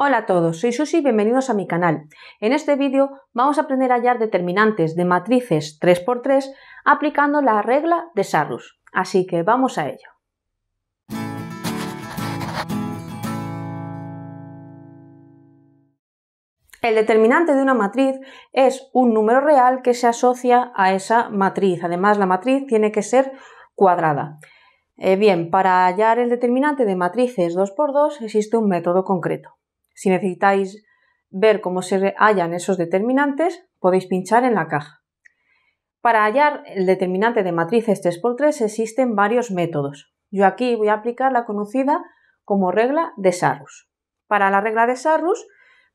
Hola a todos, soy Susi y bienvenidos a mi canal. En este vídeo vamos a aprender a hallar determinantes de matrices 3x3 aplicando la regla de Sarrus. Así que vamos a ello. El determinante de una matriz es un número real que se asocia a esa matriz. Además, la matriz tiene que ser cuadrada. Eh, bien, para hallar el determinante de matrices 2x2 existe un método concreto. Si necesitáis ver cómo se hallan esos determinantes, podéis pinchar en la caja. Para hallar el determinante de matrices 3x3 existen varios métodos. Yo aquí voy a aplicar la conocida como regla de Sarrus. Para la regla de Sarrus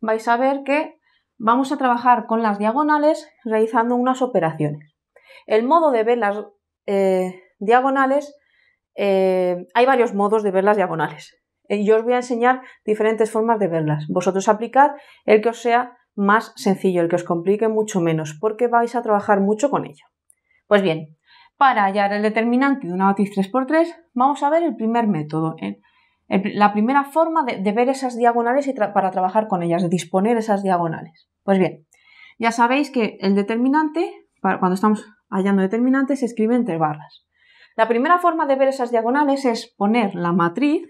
vais a ver que vamos a trabajar con las diagonales realizando unas operaciones. El modo de ver las eh, diagonales, eh, hay varios modos de ver las diagonales. Eh, yo os voy a enseñar diferentes formas de verlas. Vosotros aplicad el que os sea más sencillo, el que os complique mucho menos, porque vais a trabajar mucho con ello. Pues bien, para hallar el determinante de una matriz 3x3, vamos a ver el primer método, la primera forma de, ver esas diagonales y para trabajar con ellas, de disponer esas diagonales. Pues bien, ya sabéis que el determinante, cuando estamos hallando determinantes, se escribe entre barras. La primera forma de ver esas diagonales es poner la matriz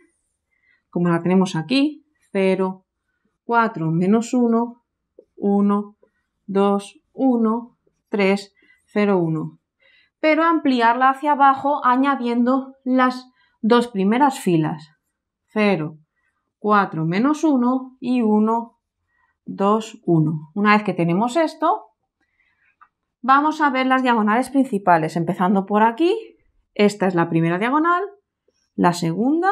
como la tenemos aquí, 0, 4, menos 1, 1, 2, 1, 3, 0, 1. Pero ampliarla hacia abajo añadiendo las dos primeras filas, 0, 4, menos 1 y 1, 2, 1. Una vez que tenemos esto, vamos a ver las diagonales principales, empezando por aquí. Esta es la primera diagonal, la segunda,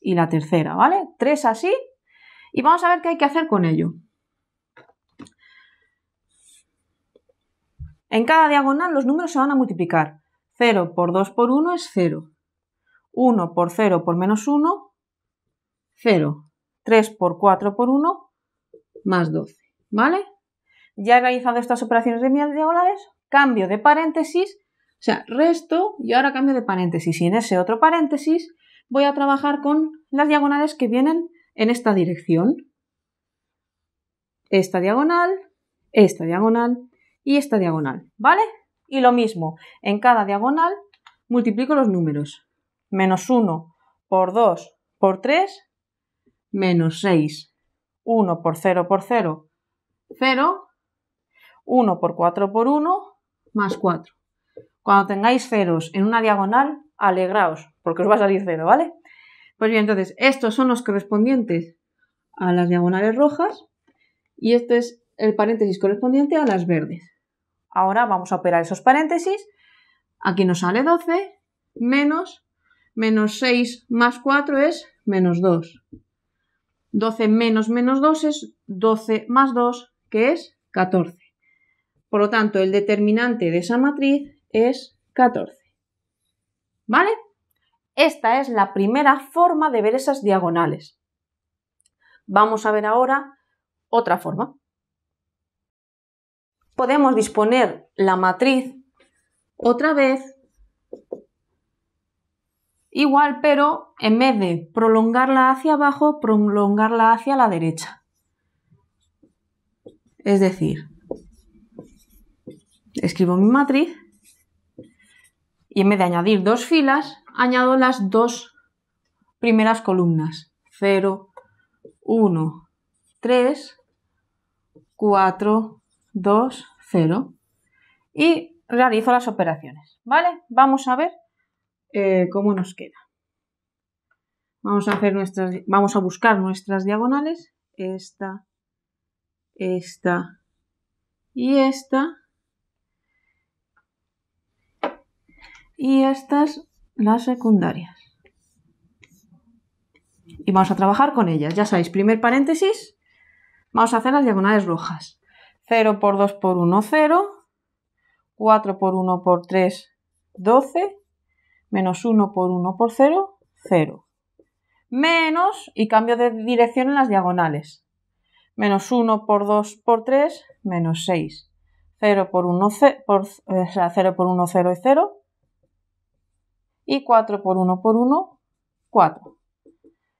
y la tercera, ¿vale? Tres así y vamos a ver qué hay que hacer con ello. En cada diagonal los números se van a multiplicar. 0 por 2 por 1 es 0. 1 por 0 por menos 1, 0. 3 por 4 por 1, más 12. ¿Vale? Ya he realizado estas operaciones de mil diagonales, cambio de paréntesis, o sea, resto y ahora cambio de paréntesis. Y en ese otro paréntesis voy a trabajar con las diagonales que vienen en esta dirección. Esta diagonal, esta diagonal y esta diagonal, ¿vale? Y lo mismo, en cada diagonal multiplico los números. Menos 1 por 2 por 3, menos 6. 1 por 0 por 0, 0. 1 por 4 por 1, más 4. Cuando tengáis ceros en una diagonal, alegraos, porque os va a salir cero, ¿vale? Pues bien, entonces, estos son los correspondientes a las diagonales rojas y este es el paréntesis correspondiente a las verdes. Ahora vamos a operar esos paréntesis. Aquí nos sale 12 menos menos 6 más 4 es menos 2. 12 menos menos 2 es 12 más 2, que es 14. Por lo tanto, el determinante de esa matriz es 14. ¿Vale? Esta es la primera forma de ver esas diagonales. Vamos a ver ahora otra forma. Podemos disponer la matriz otra vez igual, pero en vez de prolongarla hacia abajo, prolongarla hacia la derecha. Es decir, escribo mi matriz y en vez de añadir dos filas, añado las dos primeras columnas. 0, 1, 3, 4, 2, 0. Y realizo las operaciones. ¿Vale? Vamos a ver eh, cómo nos queda. Vamos a, hacer nuestras, vamos a buscar nuestras diagonales. Esta, esta y esta. y estas las secundarias. Y vamos a trabajar con ellas. Ya sabéis, primer paréntesis, vamos a hacer las diagonales rojas. 0 por 2 por 1, 0. 4 por 1 por 3, 12. Menos 1 por 1 por 0, 0. Menos, y cambio de dirección en las diagonales. Menos 1 por 2 por 3, menos 6. 0 por 1, 0, 0 por 1, 0 y 0 y 4 por 1 por 1, 4.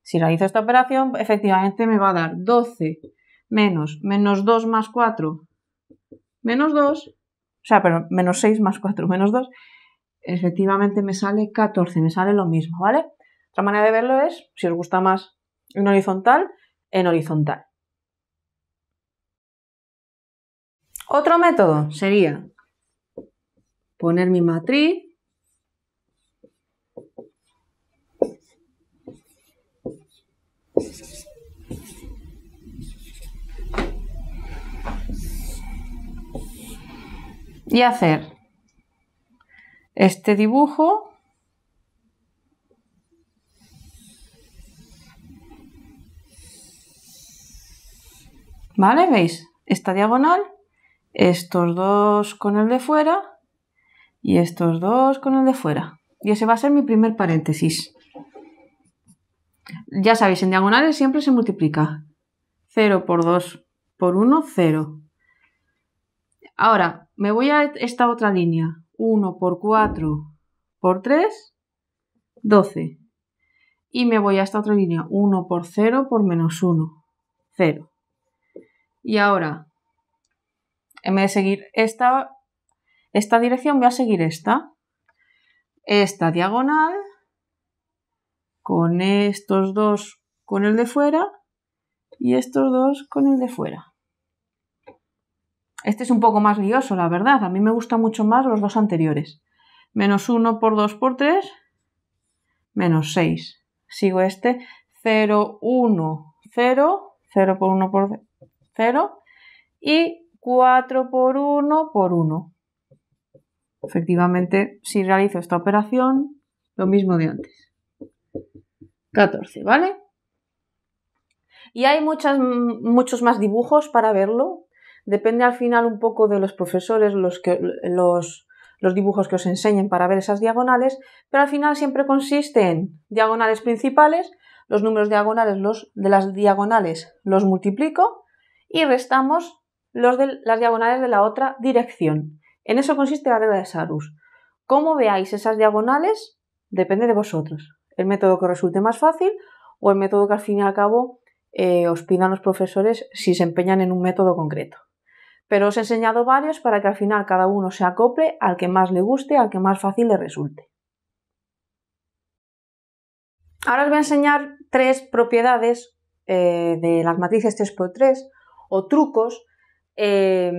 Si realizo esta operación, efectivamente me va a dar 12 menos menos 2 más 4 menos 2, o sea, pero menos 6 más 4 menos 2, efectivamente me sale 14, me sale lo mismo, ¿vale? Otra manera de verlo es, si os gusta más en horizontal, en horizontal. Otro método sería poner mi matriz Y hacer este dibujo ¿Vale? ¿Veis? Esta diagonal, estos dos con el de fuera y estos dos con el de fuera. Y ese va a ser mi primer paréntesis. Ya sabéis, en diagonales siempre se multiplica. 0 por 2 por 1, 0. Ahora, me voy a esta otra línea. 1 por 4 por 3, 12. Y me voy a esta otra línea. 1 por 0 por menos 1, 0. Y ahora, en vez de seguir esta, esta dirección, voy a seguir esta. Esta diagonal con estos dos con el de fuera y estos dos con el de fuera. Este es un poco más lioso, la verdad. A mí me gustan mucho más los dos anteriores. Menos 1 por 2 por 3, menos 6. Sigo este. 0, 1, 0. 0 por 1 por 0. Y 4 por 1 por 1. Efectivamente, si realizo esta operación, lo mismo de antes. 14, ¿vale? Y hay muchos más dibujos para verlo. Depende al final un poco de los profesores, los, que, los, dibujos que os enseñen para ver esas diagonales, pero al final siempre consiste en diagonales principales, los números diagonales los, de las diagonales los multiplico y restamos los de las diagonales de la otra dirección. En eso consiste la regla de Sarus. Cómo veáis esas diagonales depende de vosotros el método que resulte más fácil o el método que al fin y al cabo eh, os pidan los profesores si se empeñan en un método concreto. Pero os he enseñado varios para que al final cada uno se acople al que más le guste, al que más fácil le resulte. Ahora os voy a enseñar tres propiedades eh, de las matrices 3x3 o trucos eh,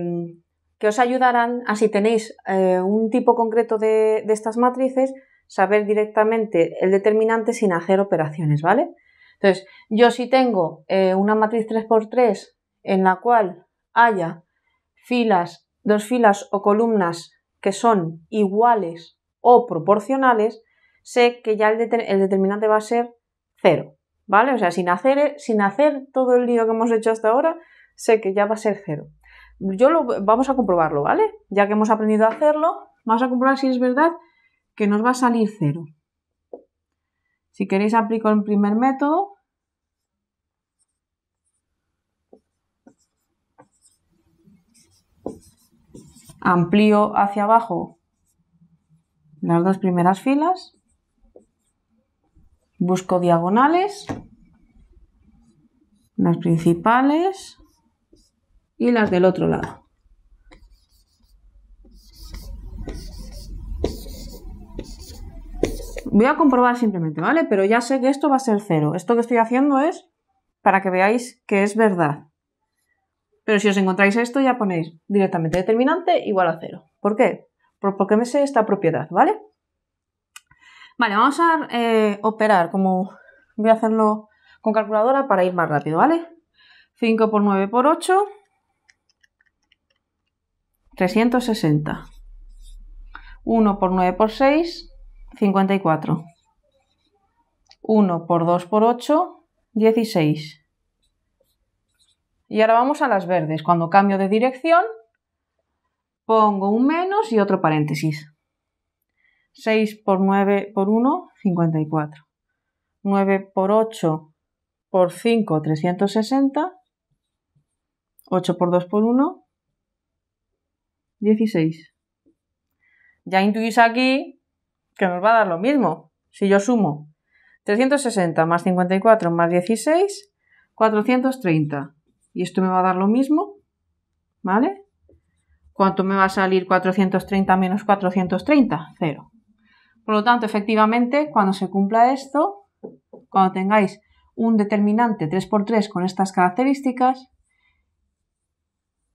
que os ayudarán a si tenéis un tipo concreto de estas matrices, saber directamente el determinante sin hacer operaciones, ¿vale? Entonces, yo si tengo eh, una matriz 3x3 en la cual haya filas, dos filas o columnas que son iguales o proporcionales, sé que ya el, determinante va a ser cero. ¿vale? O sea, sin hacer, sin hacer todo el lío que hemos hecho hasta ahora, sé que ya va a ser cero. Yo lo, vamos a comprobarlo, ¿vale? Ya que hemos aprendido a hacerlo, vamos a comprobar si es verdad que nos va a salir cero. Si queréis aplico el primer método. Amplío hacia abajo las dos primeras filas. Busco diagonales, las principales y las del otro lado. Voy a comprobar simplemente, ¿vale? Pero ya sé que esto va a ser cero. Esto que estoy haciendo es para que veáis que es verdad. Pero si os encontráis esto, ya ponéis directamente determinante igual a cero. ¿Por qué? Porque me sé esta propiedad, ¿vale? Vale, vamos a eh, operar como voy a hacerlo con calculadora para ir más rápido, ¿vale? 5 por 9 por 8, 360. 1 por 9 por 6, 54. 1 por 2 por 8, 16. Y ahora vamos a las verdes. Cuando cambio de dirección, pongo un menos y otro paréntesis. 6 por 9 por 1, 54. 9 por 8 por 5, 360. 8 por 2 por 1, 16. Ya intuís aquí que nos va a dar lo mismo. Si yo sumo 360 más 54 más 16, 430. Y esto me va a dar lo mismo, ¿vale? ¿Cuánto me va a salir 430 menos 430? 0. Por lo tanto, efectivamente, cuando se cumpla esto, cuando tengáis un determinante 3x3 con estas características,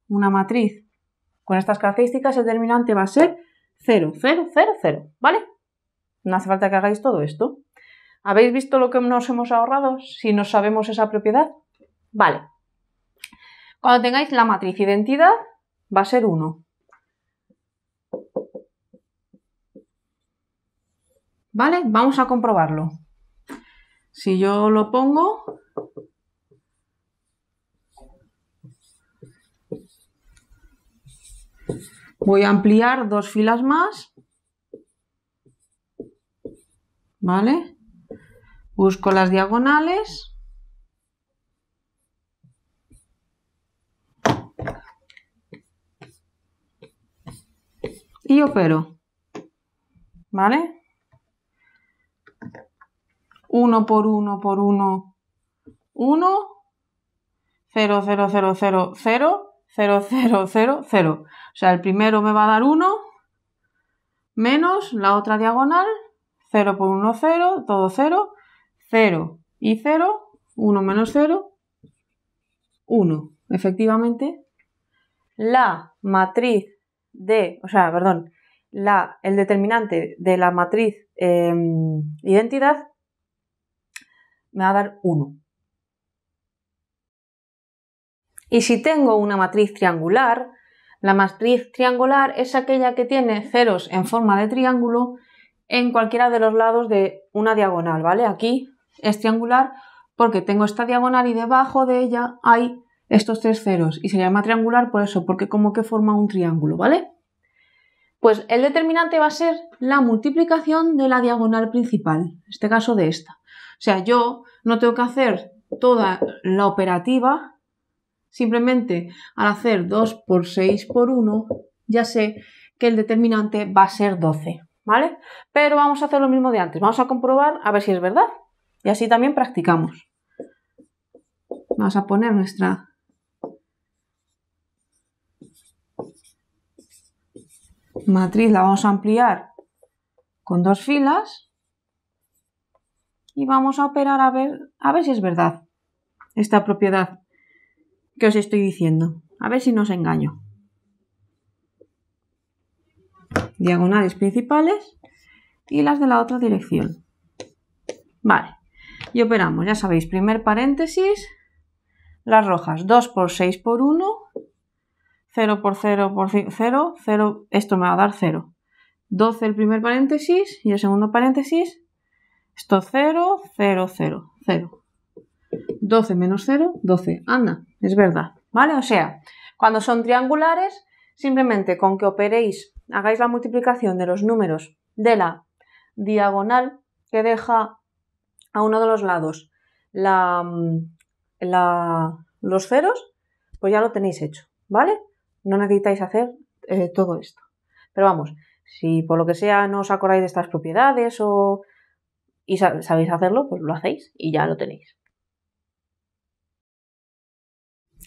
una matriz con estas características, el determinante va a ser 0, 0, 0, 0, ¿vale? No hace falta que hagáis todo esto. ¿Habéis visto lo que nos hemos ahorrado si no sabemos esa propiedad? Vale. Cuando tengáis la matriz identidad, va a ser 1. ¿Vale? Vamos a comprobarlo. Si yo lo pongo... Voy a ampliar dos filas más ¿Vale? Busco las diagonales y opero, ¿vale? 1 por 1 por 1, 1 0, 0, 0, 0, 0, 0, 0, 0, 0 O sea, el primero me va a dar 1 menos la otra diagonal 0 por 1, 0, todo 0, 0 y 0, 1 menos 0, 1. Efectivamente, la matriz de, o sea, perdón, el determinante de la matriz em, identidad me va a dar 1. Y si tengo una matriz triangular, la matriz triangular es aquella que tiene ceros en forma de triángulo en cualquiera de los lados de una diagonal, ¿vale? Aquí es triangular porque tengo esta diagonal y debajo de ella hay estos tres ceros y se llama triangular por eso, porque como que forma un triángulo, ¿vale? Pues el determinante va a ser la multiplicación de la diagonal principal, en este caso de esta. O sea, yo no tengo que hacer toda la operativa, simplemente al hacer 2 por 6 por 1, ya sé que el determinante va a ser 12. Pero vamos a hacer lo mismo de antes, vamos a comprobar a ver si es verdad y así también practicamos. Vamos a poner nuestra matriz, la vamos a ampliar con dos filas y vamos a operar a ver, a ver si es verdad esta propiedad que os estoy diciendo. A ver si no os engaño. diagonales principales y las de la otra dirección. Vale, y operamos, ya sabéis, primer paréntesis, las rojas 2 por 6 por 1, 0 por 0 por 0, 0, esto me va a dar 0. 12 el primer paréntesis y el segundo paréntesis, esto 0, 0, 0, 0. 12 menos 0, 12. Anda, es verdad. ¿Vale? O sea, cuando son triangulares, Simplemente con que operéis, hagáis la multiplicación de los números de la diagonal que deja a uno de los lados la, mm, los ceros, pues ya lo tenéis hecho, ¿vale? No necesitáis hacer eh, todo esto. Pero vamos, si por lo que sea no os acordáis de estas propiedades o y sabéis hacerlo, pues lo hacéis y ya lo tenéis.